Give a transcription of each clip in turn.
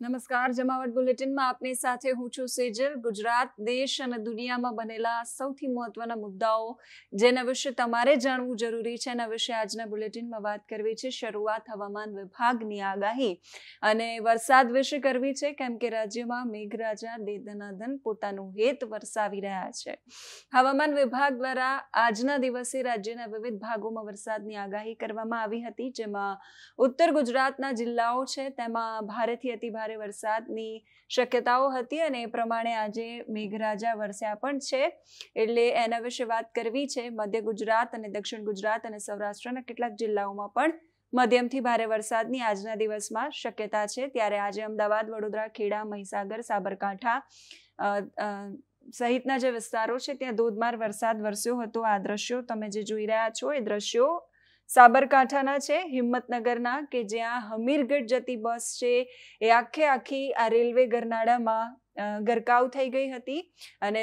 નમસ્કાર જમાવટ બુલેટિનમાં આપની સાથે હું છું સેજલ ગુજરાત દેશ અને દુનિયામાં બનેલા સૌથી મહત્વના મુદ્દાઓ જેના વિશે તમારે જાણવું જરૂરી છે એના વિશે આજના બુલેટિનમાં વાત કરવી છે શરૂઆત હવામાન વિભાગની આગાહી અને વરસાદ વિશે કરવી છે કેમ કે રાજ્યમાં મેઘરાજા દેદનાદન પોતાનું હેત વરસાવી રહ્યા છે હવામાન વિભાગ દ્વારા આજના દિવસે રાજ્યના વિવિધ ભાગોમાં વરસાદની આગાહી કરવામાં આવી હતી જેમાં ઉત્તર ગુજરાતના જિલ્લાઓ છે તેમાં ભારેથી અતિભારે ભારે વરસાદની શક્યતાઓ હતી અને એ પ્રમાણે આજે મેઘરાજા વરસ્યા પણ છે એટલે એના વિશે વાત કરવી છે મધ્ય ગુજરાત અને દક્ષિણ ગુજરાત અને સૌરાષ્ટ્રના કેટલાક જિલ્લાઓમાં પણ મધ્યમથી ભારે વરસાદની આજના દિવસમાં શક્યતા છે ત્યારે આજે અમદાવાદ વડોદરા ખેડા મહીસાગર સાબરકાંઠા સહિતના જે વિસ્તારો છે ત્યાં ધોધમાર વરસાદ વરસ્યો હતો આ દ્રશ્યો તમે જે જોઈ રહ્યા છો એ દ્રશ્યો સાબરકાંઠાના છે હિંમતનગરના કે જ્યાં હમીરગઢ જતી બસ છે એ આખે આખી આ રેલવે ગરનાળામાં ગરકાવ થઈ ગઈ હતી અને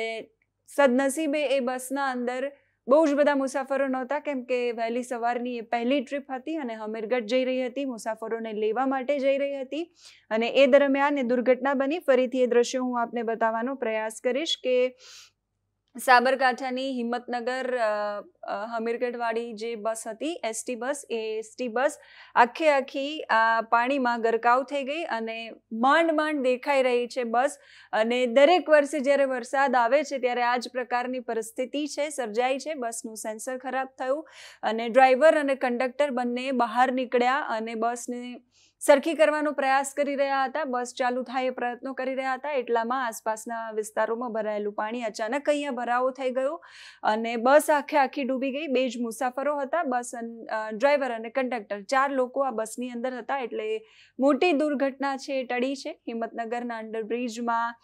સદનસીબે એ બસના અંદર બહુ જ બધા મુસાફરો નહોતા કેમ કે વહેલી સવારની એ પહેલી ટ્રીપ હતી અને હમીરગઢ જઈ રહી હતી મુસાફરોને લેવા માટે જઈ રહી હતી અને એ દરમિયાન એ દુર્ઘટના બની ફરીથી એ દ્રશ્યો હું આપને બતાવવાનો પ્રયાસ કરીશ કે સાબરકાંઠાની હિંમતનગર હમીરગઢવાળી જે બસ હતી એસટી બસ એ એસટી બસ આખે આખી આ પાણીમાં ગરકાવ થઈ ગઈ અને માંડ માંડ દેખાઈ રહી છે બસ અને દરેક વર્ષે જ્યારે વરસાદ આવે છે ત્યારે આ જ પ્રકારની પરિસ્થિતિ છે સર્જાઈ છે બસનું સેન્સર ખરાબ થયું અને ડ્રાઈવર અને કંડક્ટર બંને બહાર નીકળ્યા અને બસને સરખી કરવાનો પ્રયાસ કરી રહ્યા હતા બસ ચાલુ થાય એ પ્રયત્નો કરી રહ્યા હતા એટલામાં આસપાસના વિસ્તારોમાં ભરાયેલું પાણી અચાનક અહીંયા ભરાવો થઈ ગયો અને બસ આખે આખી ડૂબી ગઈ બે જ મુસાફરો હતા બસ ડ્રાઈવર અને કન્ડક્ટર ચાર લોકો આ બસની અંદર હતા એટલે મોટી દુર્ઘટના છે ટળી છે હિંમતનગરના અંડરબ્રિજમાં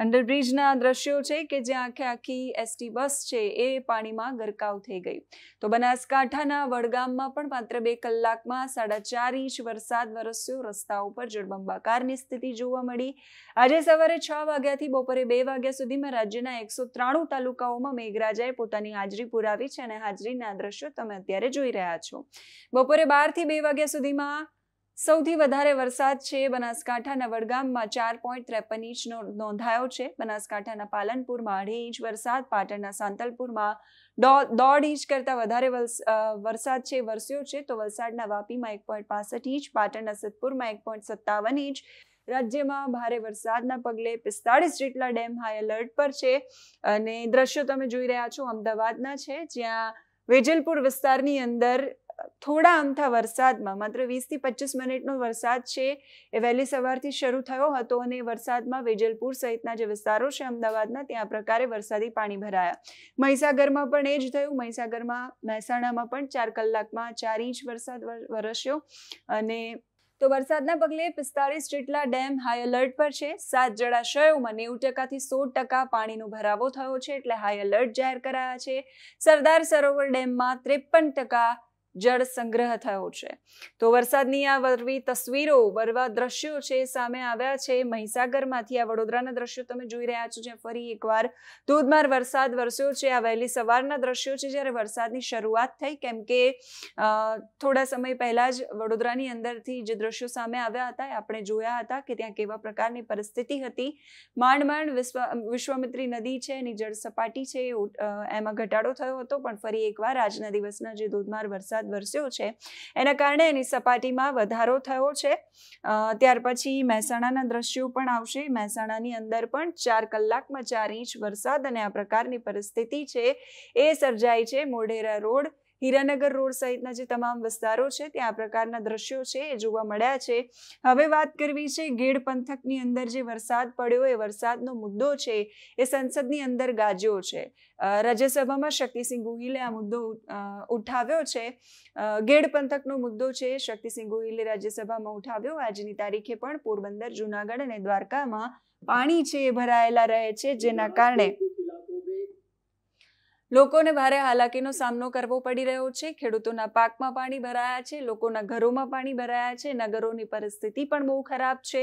અંડરબ્રિજના દ્રશ્યો છે કે જ્યાં આખે આખી એસટી બસ છે એ પાણીમાં ગરકાવ થઈ ગઈ તો બનાસકાંઠાના વડગામમાં પણ માત્ર બે કલાકમાં સાડા ચાર ઇંચ વરસાદ વરસ્યો રસ્તા ઉપર જળબંબાકારની સ્થિતિ જોવા મળી આજે સવારે છ વાગ્યાથી બપોરે બે વાગ્યા સુધીમાં રાજ્યના એકસો ત્રાણું તાલુકાઓમાં મેઘરાજાએ પોતાની હાજરી પુરાવી છે અને હાજરીના દ્રશ્યો તમે અત્યારે જોઈ રહ્યા છો બપોરે બારથી બે વાગ્યા સુધીમાં સૌથી વધારે વરસાદ છે બનાસકાંઠાના વડગામમાં ચાર પોઈન્ટ ત્રેપન ઇંચનો નોંધાયો છે બનાસકાંઠાના પાલનપુરમાં અઢી ઇંચ વરસાદ પાટણના સાંતલપુરમાં દોઢ ઇંચ કરતાં વધારે વરસાદ છે વરસ્યો છે તો વલસાડના વાપીમાં એક પોઈન્ટ પાસઠ ઇંચ પાટણના સતપુરમાં એક પોઈન્ટ સત્તાવન ઇંચ રાજ્યમાં ભારે વરસાદના પગલે પિસ્તાળીસ જેટલા ડેમ હાઈ એલર્ટ પર છે અને દ્રશ્યો તમે જોઈ રહ્યા છો અમદાવાદના છે જ્યાં વેજલપુર વિસ્તારની અંદર થોડા અમથા વરસાદમાં માત્ર વીસથી પચીસ મિનિટનો વરસાદ છે એ વહેલી સવારથી શરૂ થયો હતો અને વરસાદમાં વેજલપુર સહિતના જે વિસ્તારો છે અમદાવાદના ત્યાં પ્રકારે વરસાદી પાણી ભરાયા મહીસાગરમાં પણ એ જ થયું મહીસાગરમાં મહેસાણામાં પણ ચાર કલાકમાં ચાર ઇંચ વરસાદ વરસ્યો અને તો વરસાદના પગલે પિસ્તાળીસ જેટલા ડેમ હાઈ એલર્ટ પર છે સાત જળાશયોમાં નેવું ટકાથી સો ટકા પાણીનો ભરાવો થયો છે એટલે હાઈ એલર્ટ જાહેર કરાયા છે સરદાર સરોવર ડેમમાં ત્રેપન ટકા જળ સંગ્રહ થયો છે તો વરસાદની આ વરવી તસવીરો વરવા દ્રશ્યો છે સામે આવ્યા છે મહીસાગરમાંથી આ વડોદરાના દ્રશ્યો તમે જોઈ રહ્યા છો જ્યાં ફરી એકવાર ધોધમાર વરસાદ વરસ્યો છે આ વહેલી સવારના દ્રશ્યો છે જ્યારે વરસાદની શરૂઆત થઈ કેમ કે થોડા સમય પહેલા જ વડોદરાની અંદરથી જે દ્રશ્યો સામે આવ્યા હતા એ આપણે જોયા હતા કે ત્યાં કેવા પ્રકારની પરિસ્થિતિ હતી માંડ માંડ વિશ્વ વિશ્વામિત્રી નદી છે એની જળ સપાટી છે એમાં ઘટાડો થયો હતો પણ ફરી એકવાર આજના દિવસના જે ધોધમાર વરસાદ વરસાદ વરસ્યો છે એના કારણે એની સપાટીમાં વધારો થયો છે ત્યાર પછી મહેસાણાના દ્રશ્યો પણ આવશે મહેસાણાની અંદર પણ ચાર કલાકમાં ચાર ઇંચ વરસાદ અને આ પ્રકારની પરિસ્થિતિ છે એ સર્જાય છે મોઢેરા રોડ હીરાનગર રોડ સહિતના જે તમામ વિસ્તારો છે ત્યાં આ પ્રકારના દ્રશ્યો છે એ જોવા મળ્યા છે હવે વાત કરવી છે ગેડ પંથકની અંદર જે વરસાદ પડ્યો એ વરસાદનો મુદ્દો છે એ સંસદની અંદર ગાજ્યો છે રાજ્યસભામાં શક્તિસિંહ ગોહિલે આ મુદ્દો ઉઠાવ્યો છે ગેડ પંથકનો મુદ્દો છે શક્તિસિંહ ગોહિલે રાજ્યસભામાં ઉઠાવ્યો આજની તારીખે પણ પોરબંદર જુનાગઢ અને દ્વારકામાં પાણી છે એ ભરાયેલા રહે છે જેના કારણે લોકોને ભારે હાલાકીનો સામનો કરવો પડી રહ્યો છે ખેડૂતોના પાકમાં પાણી ભરાયા છે લોકોના ઘરોમાં પાણી ભરાયા છે નગરોની પરિસ્થિતિ પણ બહુ ખરાબ છે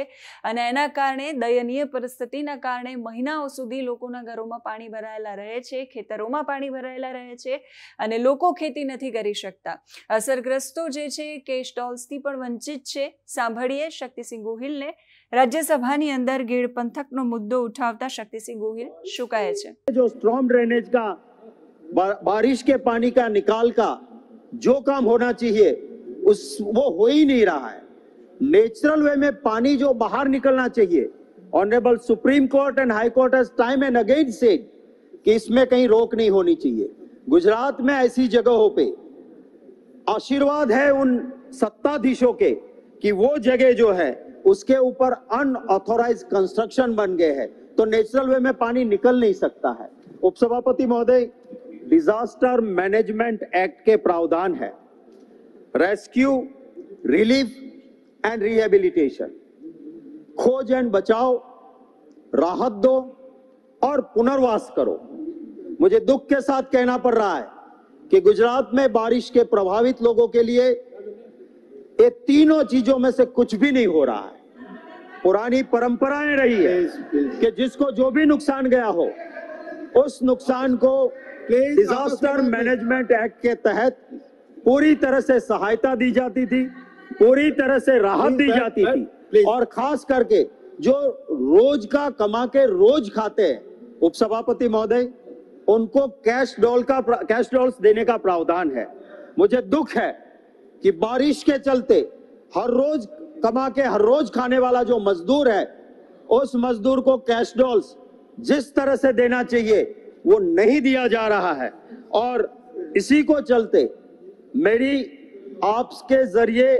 અને એના કારણે દયનીય પરિસ્થિતિના કારણે મહિનાઓ સુધી લોકોના ઘરોમાં પાણી ભરાયેલા રહે છે ખેતરોમાં પાણી ભરાયેલા રહે છે અને લોકો ખેતી નથી કરી શકતા અસરગ્રસ્તો જે છે કેશ ડોલ્સથી પણ વંચિત છે સાંભળીએ શક્તિસિંહ ગોહિલને રાજ્યસભાની અંદર ગીડ પંથકનો મુદ્દો ઉઠાવતા શક્તિસિંહ ગોહિલ શું કહે છે જો સ્ટ્રોમ ડ્રેનેજ કા बारिश के पानी का निकाल का जो काम होना चाहिए उस वो हो ही नहीं रहा है नेचुरल वे में पानी जो बाहर निकलना चाहिए honourable supreme court and high court has time and again से कि इसमें कहीं रोक नहीं होनी चाहिए गुजरात में ऐसी जगहों पे आशीर्वाद है उन सत्ताधीशों के कि वो जगह जो है उसके ऊपर अनऑथोराइज कंस्ट्रक्शन बन गए हैं तो नेचुरल वे में पानी निकल नहीं सकता है उपसभापति महोदय डिजास्टर मैनेजमेंट एक्ट के प्रावधान है रेस्क्यू रिलीफ एंड रिहेबिलिटेशन खोज एंड बचाओ राहत दो और पुनर्वास करो मुझे दुख के साथ कहना पड़ रहा है कि गुजरात में बारिश के प्रभावित लोगों के लिए ये तीनों चीजों में से कुछ भी नहीं हो रहा है पुरानी परंपराएं रही है कि जिसको जो भी नुकसान गया हो उस नुकसान को डिजास्टर मैनेजमेंट एक्ट के तहत पूरी तरह से सहायता दी जाती थी पूरी तरह से राहत दी जाती थी और खास करके जो रोज का कमा के रोज खाते हैं उपसभापति महोदय उनको कैश डॉल का कैश डॉल्स देने का प्रावधान है मुझे दुख है कि बारिश के चलते हर रोज कमा के हर रोज खाने वाला जो मजदूर है उस मजदूर को कैश डॉल्स जिस तरह से देना चाहिए वो नहीं दिया जा रहा है और इसी को चलते मेरी आपके जरिए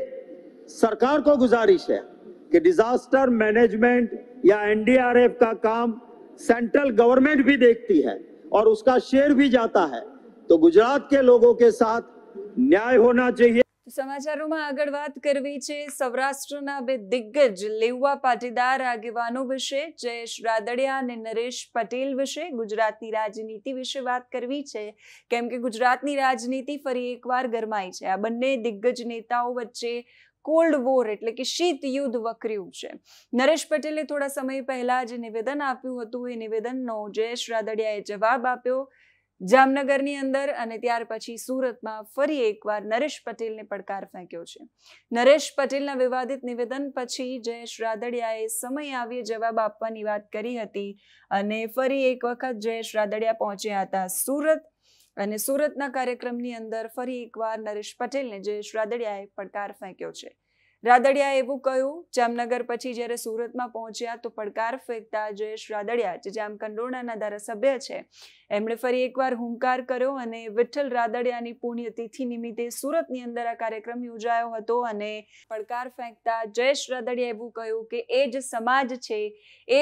सरकार को गुजारिश है कि डिजास्टर मैनेजमेंट या एनडीआरएफ का काम सेंट्रल गवर्नमेंट भी देखती है और उसका शेयर भी जाता है तो गुजरात के लोगों के साथ न्याय होना चाहिए સમાચારોમાં આગળ વાત કરવી છે સૌરાષ્ટ્રના બે દિગ્ગજ લેવા પાટીદાર આગેવાનો વિશે જયેશ રાદડિયા અને નરેશ પટેલ વિશે ગુજરાતની રાજનીતિ વિશે વાત કરવી છે કેમ કે ગુજરાતની રાજનીતિ ફરી એકવાર ગરમાઈ છે આ બંને દિગ્ગજ નેતાઓ વચ્ચે કોલ્ડ વોર એટલે કે શીત યુદ્ધ વકર્યું છે નરેશ પટેલે થોડા સમય પહેલા જે નિવેદન આપ્યું હતું એ નિવેદનનો જયેશ રાદડિયાએ જવાબ આપ્યો જામનગરની અંદર અને ત્યાર પછી સુરતમાં ફરી એકવાર નરેશ પટેલને પડકાર ફેંક્યો છે નરેશ પટેલના વિવાદિત નિવેદન પછી જયેશ રાદડિયાએ સમય આવીએ જવાબ આપવાની વાત કરી હતી અને ફરી એક વખત જયેશ રાદડિયા પહોંચ્યા હતા સુરત અને સુરતના કાર્યક્રમની અંદર ફરી એકવાર નરેશ પટેલને જયેશ રાદડિયાએ પડકાર ફેંક્યો છે રાદડિયા એવું કહ્યું જામનગર પછી જ્યારે સુરતમાં પહોંચ્યા તો પડકાર ફેંકતા જયેશ રાદડિયા જે જામકંડોરણાના ધારાસભ્ય છે એમણે ફરી એકવાર હુંકાર કર્યો અને વિઠ્ઠલ રાદડિયાની પુણ્યતિથિ નિમિત્તે સુરતની અંદર આ કાર્યક્રમ યોજાયો હતો અને પડકાર ફેંકતા જયેશ રાદડિયા એવું કહ્યું કે એ જ સમાજ છે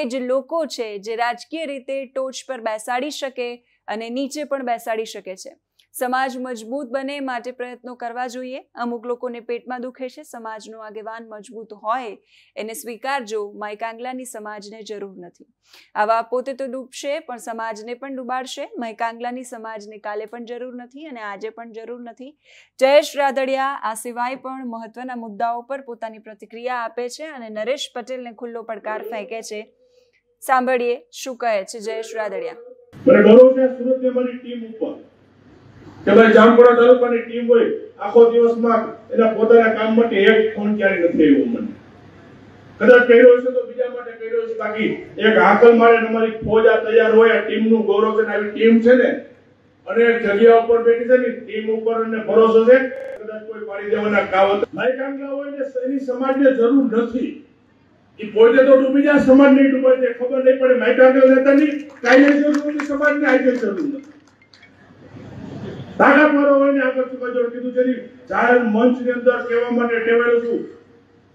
એ જ લોકો છે જે રાજકીય રીતે ટોચ પર બેસાડી શકે અને નીચે પણ બેસાડી શકે છે સમાજ મજબૂત બને માટે પ્રયત્નો કરવા જોઈએ અમુક લોકોને પેટમાં દુખે છે સમાજનો આગેવાન મજબૂત હોય એને સ્વીકારજો મયકાંગલાની સમાજને જરૂર નથી આવા પોતે તો ડૂબશે પણ સમાજને પણ ડૂબાડશે મયકાંગલાની કાંગલાની સમાજને કાલે પણ જરૂર નથી અને આજે પણ જરૂર નથી જયેશ રાદડિયા આ સિવાય પણ મહત્વના મુદ્દાઓ પર પોતાની પ્રતિક્રિયા આપે છે અને નરેશ પટેલને ખુલ્લો પડકાર ફેંકે છે સાંભળીએ શું કહે છે જયેશ રાદડિયા કે ભાઈ જામપુરા તાલુકાની ટીમ હોય આખો દિવસમાં એના પોતાના કામ માટે એક ફોન ક્યારે નથી આવ્યો મને કદાચ કર્યો હશે તો બીજા માટે કર્યો હશે બાકી એક હાકલ મારે અમારી ફોજ આ તૈયાર હોય આ ટીમનું ગૌરવ છે આવી ટીમ છે ને અને જગ્યા ઉપર બેઠી છે ને ટીમ ઉપર અને ભરોસો છે કદાચ કોઈ પાડી દેવાના કાવત ભાઈ કામલા હોય ને એની સમાજને જરૂર નથી એ પોતે તો ડૂબી જાય સમાજ નહીં ડૂબાય ખબર નહીં પડે માઇકા દેતા નહીં કાયદે જરૂર નથી સમાજને આજે જરૂર નથી તાકાતવાળો હોયને આગળ ચૂકાજો કીધું જરી જાહેર મંચની અંદર કહેવા માટે ટેવાયેલો છું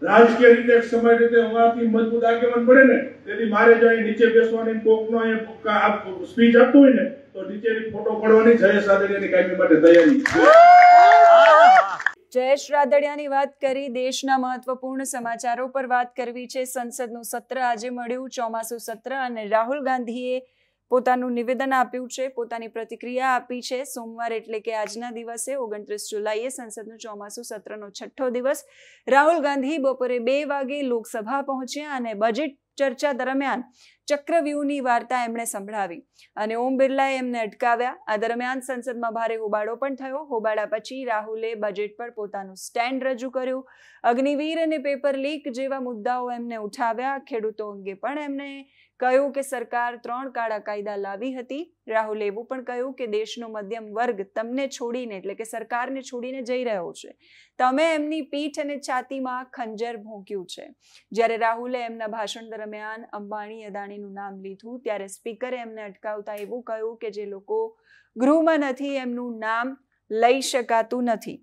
રાજકીય રીતે સમય રીતે હોવાથી મજબૂત આગેવાન પડે ને તેથી મારે જો નીચે બેસવાની કોકનો અહીંયા સ્પીચ આપતો હોય ને તો નીચેની ફોટો પડવાની જયેશ રાદડિયાની કાયમી માટે તૈયારી જયેશ રાદડિયાની વાત કરી દેશના મહત્વપૂર્ણ સમાચારો પર વાત કરવી છે સંસદનું સત્ર આજે મળ્યું ચોમાસું સત્ર અને રાહુલ ગાંધીએ પોતાનું નિવેદન આપ્યું છે પોતાની પ્રતિક્રિયા આપી છે સોમવાર એટલે કે આજના દિવસે ઓગણત્રીસ જુલાઈએ સંસદનું ચોમાસું સત્રનો છઠ્ઠો દિવસ રાહુલ ગાંધી બપોરે બે વાગે લોકસભા પહોંચ્યા અને બજેટ ચર્ચા દરમિયાન ચક્રવ્યૂહની વાર્તા એમણે સંભળાવી અને ઓમ બિરલાએ એમને અટકાવ્યા આ દરમિયાન સંસદમાં ભારે હોબાળો પણ થયો હોબાળા પછી રાહુલે બજેટ પર પોતાનું સ્ટેન્ડ રજૂ કર્યું અગ્નિવીર અને પેપર લીક જેવા મુદ્દાઓ એમને ઉઠાવ્યા ખેડૂતો અંગે પણ એમણે કહ્યું કે સરકાર ત્રણ કાળા કાયદા લાવી હતી રાહુલે એવું પણ કહ્યું કે દેશનો મધ્યમ વર્ગ તમને છોડીને એટલે કે સરકારને છોડીને જઈ રહ્યો છે તમે એમની પીઠ અને છાતીમાં ખંજર ભોંક્યું છે જ્યારે રાહુલે એમના ભાષણ દરમિયાન અંબાણી અદાણી રૂપાણીનું નામ લીધું ત્યારે સ્પીકરે એમને અટકાવતા એવું કહ્યું કે જે લોકો ગૃહમાં નથી એમનું નામ લઈ શકાતું નથી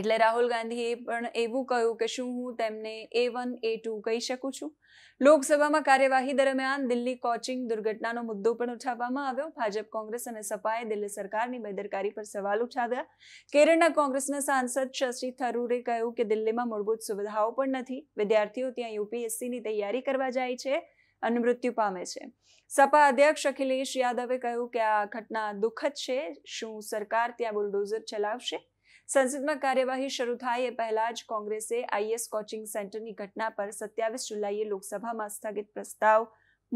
એટલે રાહુલ ગાંધીએ પણ એવું કહ્યું કે શું હું તેમને એ વન એ ટુ કહી શકું છું લોકસભામાં કાર્યવાહી દરમિયાન દિલ્હી કોચિંગ દુર્ઘટનાનો મુદ્દો પણ ઉઠાવવામાં આવ્યો ભાજપ કોંગ્રેસ અને સપાએ દિલ્હી સરકારની બેદરકારી પર સવાલ ઉઠાવ્યા કેરળના કોંગ્રેસના સાંસદ શશી થરૂરે કહ્યું કે દિલ્હીમાં મૂળભૂત સુવિધાઓ પણ નથી વિદ્યાર્થીઓ ત્યાં યુપીએસસીની તૈયારી કરવા જાય છે અને મૃત્યુ પામે છે સપા અધ્યક્ષ અખિલેશ યાદવે કહ્યું કે આ ઘટના દુઃખદ છે શું સરકાર ત્યાં બુલડોઝર ચલાવશે સંસદમાં કાર્યવાહી શરૂ થાય એ પહેલા જ કોંગ્રેસે આઈએસ કોચિંગ સેન્ટરની ઘટના પર સત્યાવીસ જુલાઈએ લોકસભામાં સ્થગિત પ્રસ્તાવ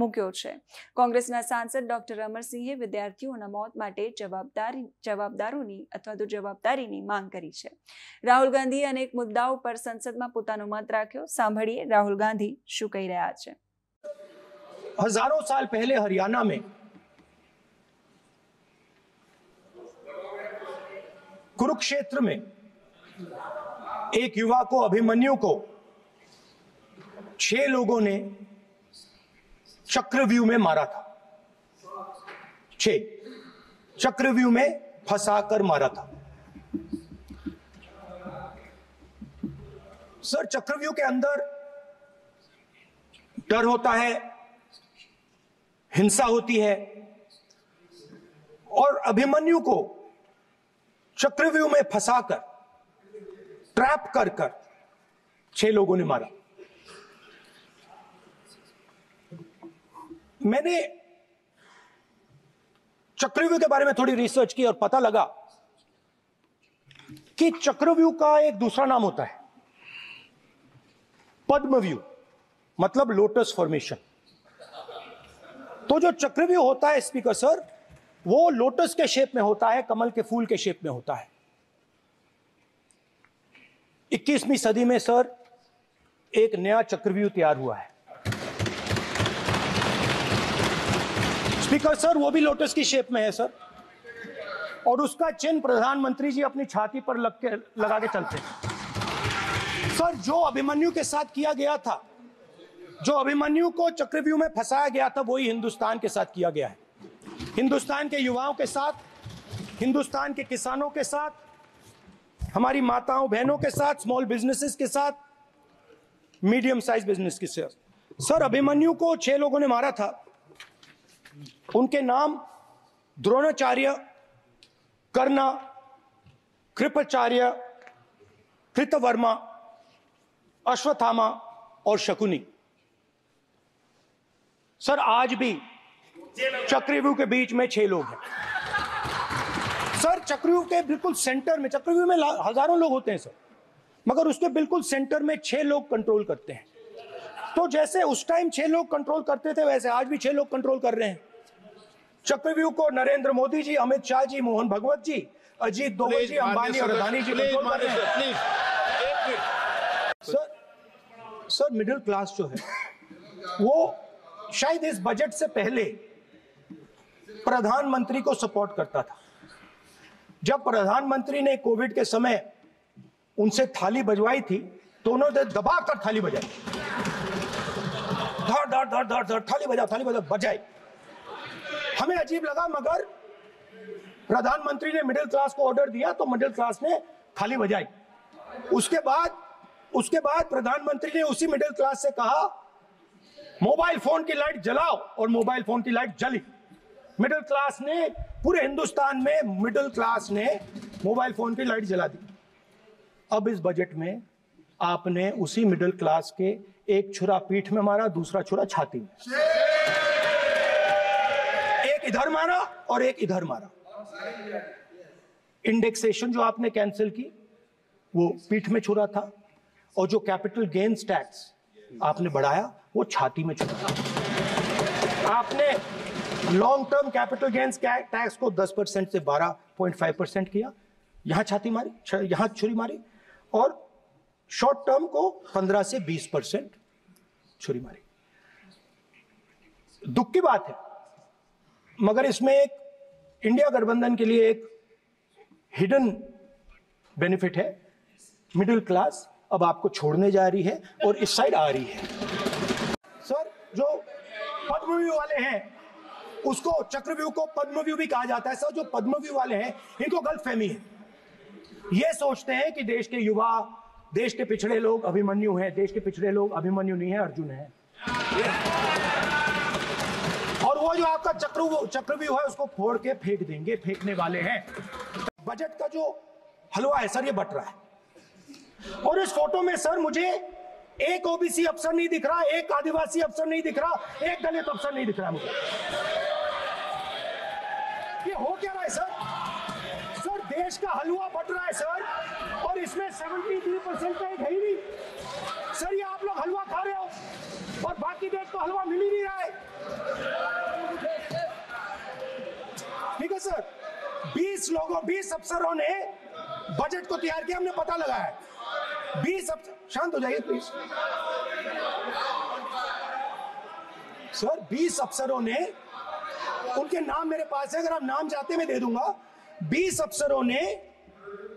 મૂક્યો છે કોંગ્રેસના સાંસદ ડોક્ટર અમરસિંહે વિદ્યાર્થીઓના મોત માટે જવાબદારી જવાબદારોની અથવા તો જવાબદારીની માંગ કરી છે રાહુલ ગાંધીએ અનેક મુદ્દાઓ પર સંસદમાં પોતાનો મત રાખ્યો સાંભળીએ રાહુલ ગાંધી શું કહી રહ્યા છે हजारों साल पहले हरियाणा में कुरुक्षेत्र में एक युवा को अभिमन्यु को छह लोगों ने चक्रव्यूह में मारा था छह चक्रव्यूह में फंसाकर मारा था सर चक्रव्यूह के अंदर डर होता है हिंसा होती है और अभिमन्यु को चक्रव्यूह में फंसाकर ट्रैप कर कर छह लोगों ने मारा मैंने चक्रव्यूह के बारे में थोड़ी रिसर्च की और पता लगा कि चक्रव्यूह का एक दूसरा नाम होता है पद्मव्यूह मतलब लोटस फॉर्मेशन तो जो चक्रव्यूह होता है स्पीकर सर वो लोटस के शेप में होता है कमल के फूल के शेप में होता है 21वीं सदी में सर एक नया चक्रव्यूह तैयार हुआ है स्पीकर सर वो भी लोटस की शेप में है सर और उसका चिन्ह प्रधानमंत्री जी अपनी छाती पर लग के लगा के चलते हैं सर जो अभिमन्यु के साथ किया गया था जो अभिमन्यु को चक्रव्यूह में फंसाया गया था वही हिंदुस्तान के साथ किया गया है हिंदुस्तान के युवाओं के साथ हिंदुस्तान के किसानों के साथ हमारी माताओं बहनों के साथ स्मॉल बिजनेसेस के साथ मीडियम साइज बिजनेस के साथ सर अभिमन्यु को छह लोगों ने मारा था उनके नाम द्रोणाचार्य कर्णा कृपाचार्य कृतवर्मा अश्वत्थामा और शकुनी सर आज भी चक्रव्यूह के बीच में छह लोग हैं सर चक्रव्यूह के बिल्कुल सेंटर में चक्रव्यूह में हजारों लोग होते हैं सर मगर उसके बिल्कुल सेंटर में छह लोग कंट्रोल करते हैं तो जैसे उस टाइम छह लोग कंट्रोल करते थे वैसे आज भी छह लोग कंट्रोल कर रहे हैं चक्रव्यूह को नरेंद्र मोदी जी अमित शाह जी मोहन भगवत जी अजीत दो जी अंबानी और अदानी जी कंट्रोल कर रहे हैं सर सर मिडिल क्लास जो है वो शायद इस बजट से पहले प्रधानमंत्री को सपोर्ट करता था जब प्रधानमंत्री ने कोविड के समय उनसे थाली बजवाई थी तो उन्होंने दबाकर थाली बजाई धड़ धड़ धड़ धड़ धड़ थाली बजा थाली बजा बजाई हमें अजीब लगा मगर प्रधानमंत्री ने मिडिल क्लास को ऑर्डर दिया तो मिडिल क्लास ने थाली बजाई उसके बाद उसके बाद प्रधानमंत्री ने उसी मिडिल क्लास से कहा मोबाइल फोन की लाइट जलाओ और मोबाइल फोन की लाइट जली मिडिल क्लास ने पूरे हिंदुस्तान में मिडिल क्लास ने मोबाइल फोन की लाइट जला दी अब इस बजट में आपने उसी मिडिल क्लास के एक छुरा पीठ में मारा दूसरा छुरा छाती में एक इधर मारा और एक इधर मारा इंडेक्सेशन जो आपने कैंसिल की वो पीठ में छुरा था और जो कैपिटल गेन्स टैक्स आपने बढ़ाया वो छाती में छुपा आपने long term capital gains tax को 10 परसेंट से 12.5 परसेंट किया यहां छाती मारी यहां छुरी मारी और शॉर्ट टर्म को 15 से 20 परसेंट छुरी मारी दुख की बात है मगर इसमें एक इंडिया गठबंधन के लिए एक हिडन बेनिफिट है मिडिल क्लास अब आपको छोड़ने जा रही है और इस साइड आ रही है जो पद्मव्यू वाले हैं उसको चक्रव्यू को पद्मव्यू भी कहा जाता है सर जो पद्मव्यू वाले हैं इनको गलत फहमी है ये सोचते हैं कि देश के युवा देश के पिछड़े लोग अभिमन्यु हैं देश के पिछड़े लोग अभिमन्यु नहीं है अर्जुन है और वो जो आपका चक्र चक्रव्यू है उसको फोड़ के फेंक देंगे फेंकने वाले हैं बजट का जो हलवा है सर ये बट रहा है और इस फोटो में सर मुझे एक ओबीसी अफसर नहीं दिख रहा एक आदिवासी अफसर नहीं दिख रहा एक दलित अफसर नहीं दिख रहा मुझे ये हो क्या रहा है सर सर देश का हलवा बट रहा है सर और इसमें सेवेंटी थ्री परसेंट का एक है ही नहीं सर ये आप लोग हलवा खा रहे हो और बाकी देश को हलवा मिल ही नहीं रहा है ठीक है सर बीस लोगों बीस अफसरों ने बजट को तैयार किया हमने पता लगाया बीस अब शांत हो जाइए प्लीज सर बीस अफसरों ने उनके नाम मेरे पास है अगर आप नाम चाहते मैं दे दूंगा बीस अफसरों ने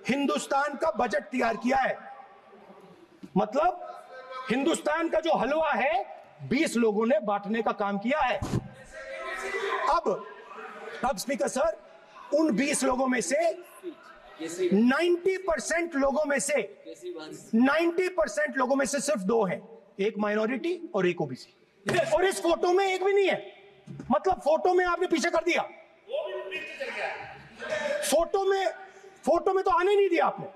हिंदुस्तान का बजट तैयार किया है मतलब हिंदुस्तान का जो हलवा है बीस लोगों ने बांटने का काम किया है अब अब स्पीकर सर उन बीस लोगों में से 90 परसेंट लोगों में से 90 परसेंट लोगों में से सिर्फ दो हैं एक माइनॉरिटी और एक ओबीसी और इस फोटो में एक भी नहीं है मतलब फोटो में आपने पीछे कर दिया फोटो में फोटो में तो आने नहीं दिया आपने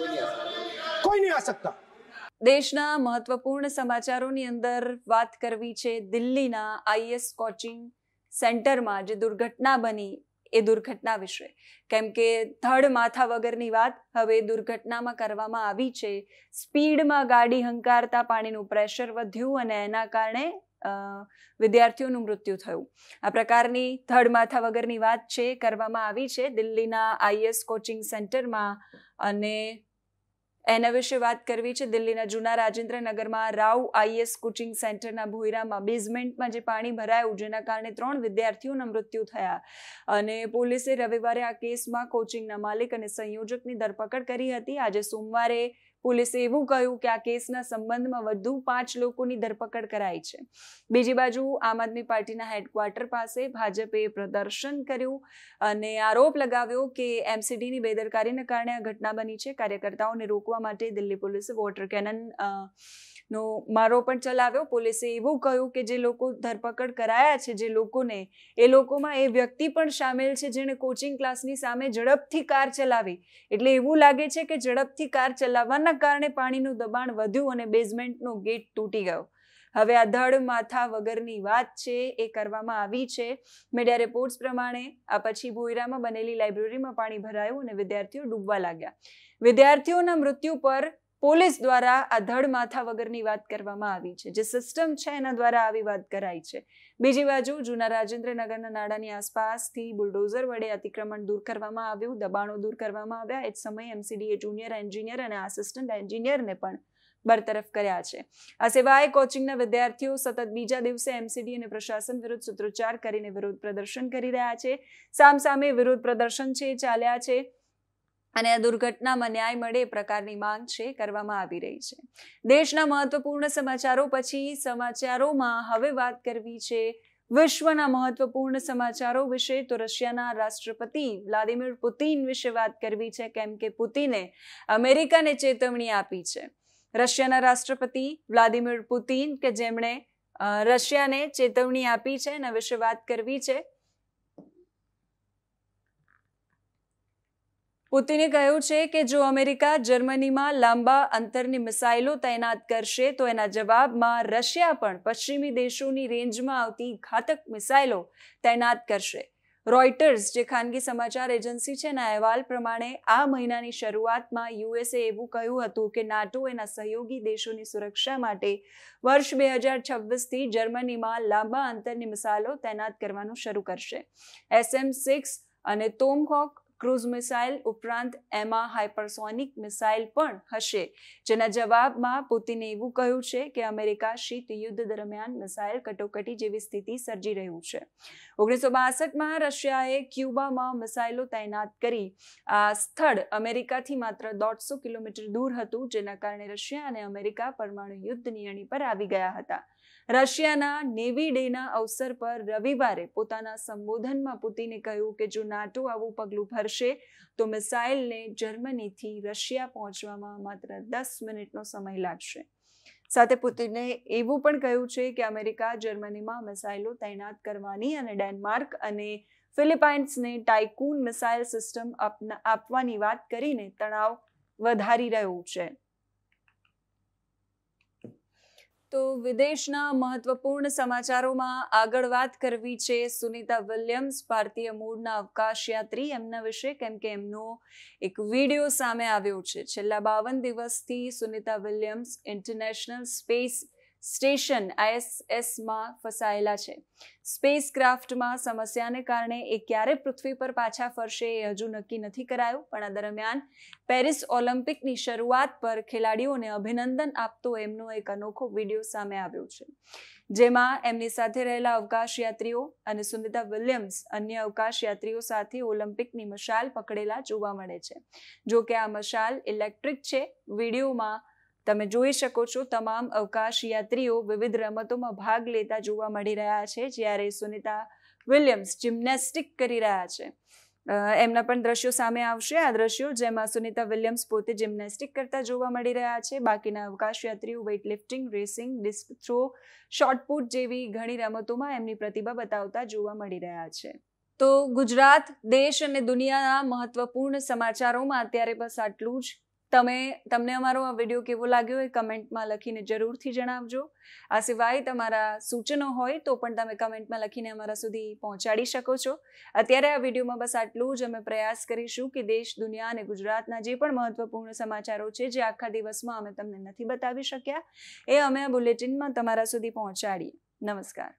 कोई नहीं आ सकता દેશના મહત્વપૂર્ણ સમાચારોની અંદર વાત કરવી છે દિલ્હીના આઈએસ કોચિંગ સેન્ટરમાં જે દુર્ઘટના બની એ દુર્ઘટના વિશે કેમ કે થડ માથા વગરની વાત હવે દુર્ઘટનામાં કરવામાં આવી છે સ્પીડમાં ગાડી હંકારતા પાણીનું પ્રેશર વધ્યું અને એના કારણે વિદ્યાર્થીઓનું મૃત્યુ થયું આ પ્રકારની થડ માથા વગરની વાત છે કરવામાં આવી છે દિલ્હીના આઈએસ કોચિંગ સેન્ટરમાં અને એના વિશે વાત કરવી છે દિલ્હીના જૂના રાજેન્દ્રનગરમાં રાવ આઈએસ કોચિંગ સેન્ટરના ભોયરામાં બેઝમેન્ટમાં જે પાણી ભરાયું જેના કારણે ત્રણ વિદ્યાર્થીઓના મૃત્યુ થયા અને પોલીસે રવિવારે આ કેસમાં કોચિંગના માલિક અને સંયોજકની ધરપકડ કરી હતી આજે સોમવારે પોલીસે એવું કહ્યું કે આ કેસના સંબંધમાં વધુ પાંચ લોકોની ધરપકડ કરાઈ છે બીજી બાજુ આમ આદમી પાર્ટીના હેડક્વાર્ટર પાસે ભાજપે પ્રદર્શન કર્યું અને આરોપ લગાવ્યો કે એમસીડીની બેદરકારીને કારણે આ ઘટના બની છે કાર્યકર્તાઓને રોકવા માટે દિલ્હી પોલીસે વોટર કેનન નો મારો પણ ચલાવ્યો પોલીસે એવું કહ્યું કે જે લોકો ધરપકડ કરાયા છે જે લોકોને એ લોકોમાં એ વ્યક્તિ પણ સામેલ છે જેણે કોચિંગ ક્લાસની સામે ઝડપથી કાર ચલાવી એટલે એવું લાગે છે કે ઝડપથી કાર ચલાવવાના કારણે પાણીનું દબાણ વધ્યું અને બેઝમેન્ટનો ગેટ તૂટી ગયો હવે આ ધડ માથા વગરની વાત છે એ કરવામાં આવી છે મીડિયા રિપોર્ટ્સ પ્રમાણે આ પછી ભોયરામાં બનેલી લાઇબ્રેરીમાં પાણી ભરાયું અને વિદ્યાર્થીઓ ડૂબવા લાગ્યા વિદ્યાર્થીઓના મૃત્યુ પર પોલીસ દ્વારા આ ધડ માથા વગરની વાત કરવામાં આવી છે જે સિસ્ટમ છે એના દ્વારા આવી વાત કરાઈ છે બીજી બાજુ જૂના રાજેન્દ્રનગરના નાડાની આસપાસથી બુલડોઝર વડે અતિક્રમણ દૂર કરવામાં આવ્યું દબાણો દૂર કરવામાં આવ્યા એ જ સમયે એમસીડીએ જુનિયર એન્જિનિયર અને આસિસ્ટન્ટ એન્જિનિયરને પણ બરતરફ કર્યા છે આ સિવાય કોચિંગના વિદ્યાર્થીઓ સતત બીજા દિવસે એમસીડી અને પ્રશાસન વિરુદ્ધ સૂત્રોચ્ચાર કરીને વિરોધ પ્રદર્શન કરી રહ્યા છે સામસામે વિરોધ પ્રદર્શન છે ચાલ્યા છે અને આ દુર્ઘટનામાં ન્યાય મળે એ પ્રકારની માંગ છે કરવામાં આવી રહી છે દેશના મહત્વપૂર્ણ સમાચારો પછી સમાચારોમાં હવે વાત કરવી છે વિશ્વના મહત્વપૂર્ણ સમાચારો વિશે તો રશિયાના રાષ્ટ્રપતિ વ્લાદિમીર પુતિન વિશે વાત કરવી છે કેમ કે પુતિને અમેરિકાને ચેતવણી આપી છે રશિયાના રાષ્ટ્રપતિ વ્લાદિમીર પુતિન કે જેમણે રશિયાને ચેતવણી આપી છે એના વિશે વાત કરવી છે પુતિને કહ્યું છે કે જો અમેરિકા જર્મનીમાં લાંબા અંતરની મિસાઇલો તૈનાત કરશે તો એના જવાબમાં રશિયા પણ પશ્ચિમી દેશોની રેન્જમાં આવતી ઘાતક મિસાઇલો તૈનાત કરશે રોયટર્સ જે ખાનગી સમાચાર એજન્સી છે એના અહેવાલ પ્રમાણે આ મહિનાની શરૂઆતમાં યુએસએ એવું કહ્યું હતું કે નાટો એના સહયોગી દેશોની સુરક્ષા માટે વર્ષ બે હજાર છવ્વીસથી જર્મનીમાં લાંબા અંતરની મિસાઇલો તૈનાત કરવાનું શરૂ કરશે એસએમ સિક્સ અને તોમહોક ક્રુઝ મિસાઇલ ઉપરાંત એમાં હાઇપરસોનિક મિસાઇલ પણ હશે જેના જવાબમાં પુતિને એવું કહ્યું છે કે અમેરિકા શીત યુદ્ધ દરમિયાન મિસાઇલ કટોકટી જેવી સ્થિતિ સર્જી રહ્યું છે ઓગણીસો બાસઠમાં રશિયાએ ક્યુબામાં મિસાઇલો તૈનાત કરી આ સ્થળ અમેરિકાથી માત્ર દોઢસો કિલોમીટર દૂર હતું જેના કારણે રશિયા અને અમેરિકા પરમાણુ યુદ્ધ અણી પર આવી ગયા હતા રશિયાના નેવી ડેના અવસર પર રવિવારે પોતાના સંબોધનમાં પુતિને કહ્યું કે જો નાટો આવું પગલું ભરશે તો મિસાઇલને જર્મનીથી રશિયા પહોંચવામાં માત્ર દસ મિનિટનો સમય લાગશે સાથે પુતિને એવું પણ કહ્યું છે કે અમેરિકા જર્મનીમાં મિસાઇલો તૈનાત કરવાની અને ડેનમાર્ક અને ફિલિપાઇન્સને ટાઇકૂન મિસાઇલ સિસ્ટમ આપવાની વાત કરીને તણાવ વધારી રહ્યું છે તો વિદેશના મહત્વપૂર્ણ સમાચારોમાં આગળ વાત કરવી છે સુનિતા વિલિયમ્સ ભારતીય મૂળના અવકાશયાત્રી એમના વિશે કેમ કે એમનો એક વિડીયો સામે આવ્યો છે છેલ્લા બાવન દિવસથી Sunita Williams international space station આઈએસએસમાં ફસાયેલા છે સ્પેસ ક્રાફ્ટમાં સમસ્યાને કારણે એ ક્યારે પૃથ્વી પર પાછા ફરશે એ હજુ નક્કી નથી કરાયું પણ આ દરમિયાન પેરિસ ઓલિમ્પિકની શરૂઆત પર ખેલાડીઓને અભિનંદન આપતો એમનો એક અનોખો વિડીયો સામે આવ્યો છે જેમાં એમની સાથે રહેલા અવકાશયાત્રીઓ અને સુનિતા વિલિયમ્સ અન્ય અવકાશયાત્રીઓ સાથે ઓલિમ્પિકની મશાલ પકડેલા જોવા મળે છે જો કે આ મશાલ ઇલેક્ટ્રિક છે વિડીયોમાં તમે જોઈ શકો છો તમામ અવકાશયાત્રીઓ વિવિધ રમતોમાં ભાગ લેતા જોવા મળી રહ્યા છે જ્યારે સુનિતા વિલિયમ્સ જિમ્નેસ્ટિક કરી રહ્યા છે એમના પણ દ્રશ્યો સામે આવશે આ દ્રશ્યો જેમાં સુનિતા વિલિયમ્સ પોતે જિમ્નેસ્ટિક કરતા જોવા મળી રહ્યા છે બાકીના અવકાશયાત્રીઓ weightlifting racing disc throw shot put જેવી ઘણી રમતોમાં એમની પ્રતિભા બતાવતા જોવા મળી રહ્યા છે તો ગુજરાત દેશ અને દુનિયાના મહત્વપૂર્ણ સમાચારોમાં અત્યારે બસ આટલું જ તમે તમને અમારો આ વિડીયો કેવો લાગ્યો એ કમેન્ટમાં લખીને જરૂરથી જણાવજો આ સિવાય તમારા સૂચનો હોય તો પણ તમે કમેન્ટમાં લખીને અમારા સુધી પહોંચાડી શકો છો અત્યારે આ વિડીયોમાં બસ આટલું જ અમે પ્રયાસ કરીશું કે દેશ દુનિયા અને ગુજરાતના જે પણ મહત્વપૂર્ણ સમાચારો છે જે આખા દિવસમાં અમે તમને નથી બતાવી શક્યા એ અમે આ બુલેટિનમાં તમારા સુધી પહોંચાડીએ નમસ્કાર